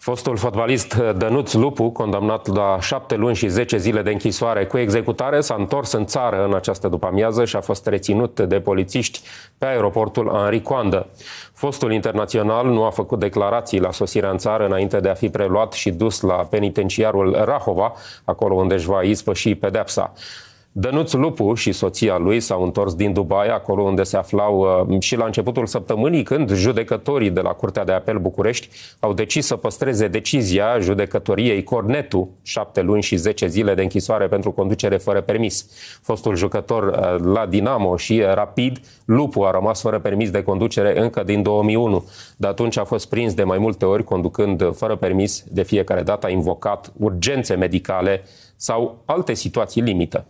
Fostul fotbalist eh, Dănuț Lupu, condamnat la șapte luni și zece zile de închisoare cu executare, s-a întors în țară în această după-amiază și a fost reținut de polițiști pe aeroportul Henri Coandă. Fostul internațional nu a făcut declarații la sosirea în țară înainte de a fi preluat și dus la penitenciarul Rahova, acolo unde își va ispăși pedepsa. Dănuț Lupu și soția lui s-au întors din Dubai, acolo unde se aflau uh, și la începutul săptămânii, când judecătorii de la Curtea de Apel București au decis să păstreze decizia judecătoriei Cornetu, șapte luni și zece zile de închisoare pentru conducere fără permis. Fostul jucător uh, la Dinamo și uh, Rapid, Lupu a rămas fără permis de conducere încă din 2001. De atunci a fost prins de mai multe ori conducând fără permis, de fiecare dată a invocat urgențe medicale sau alte situații limită.